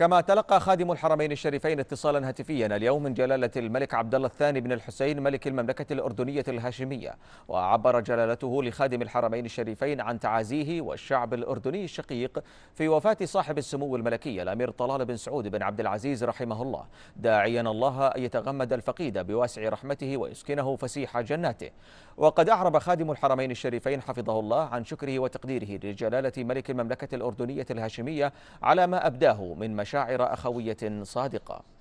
كما تلقى خادم الحرمين الشريفين اتصالا هاتفيا اليوم من جلالة الملك عبد الله الثاني بن الحسين ملك المملكة الأردنية الهاشمية وعبر جلالته لخادم الحرمين الشريفين عن تعازيه والشعب الأردني الشقيق في وفاة صاحب السمو الملكي الأمير طلال بن سعود بن عبد العزيز رحمه الله داعيا الله أن يتغمد الفقيد بواسع رحمته ويسكنه فسيح جناته وقد أعرب خادم الحرمين الشريفين حفظه الله عن شكره وتقديره لجلالة ملك المملكة الأردنية الهاشمية على ما أبداه من مش مشاعر أخوية صادقة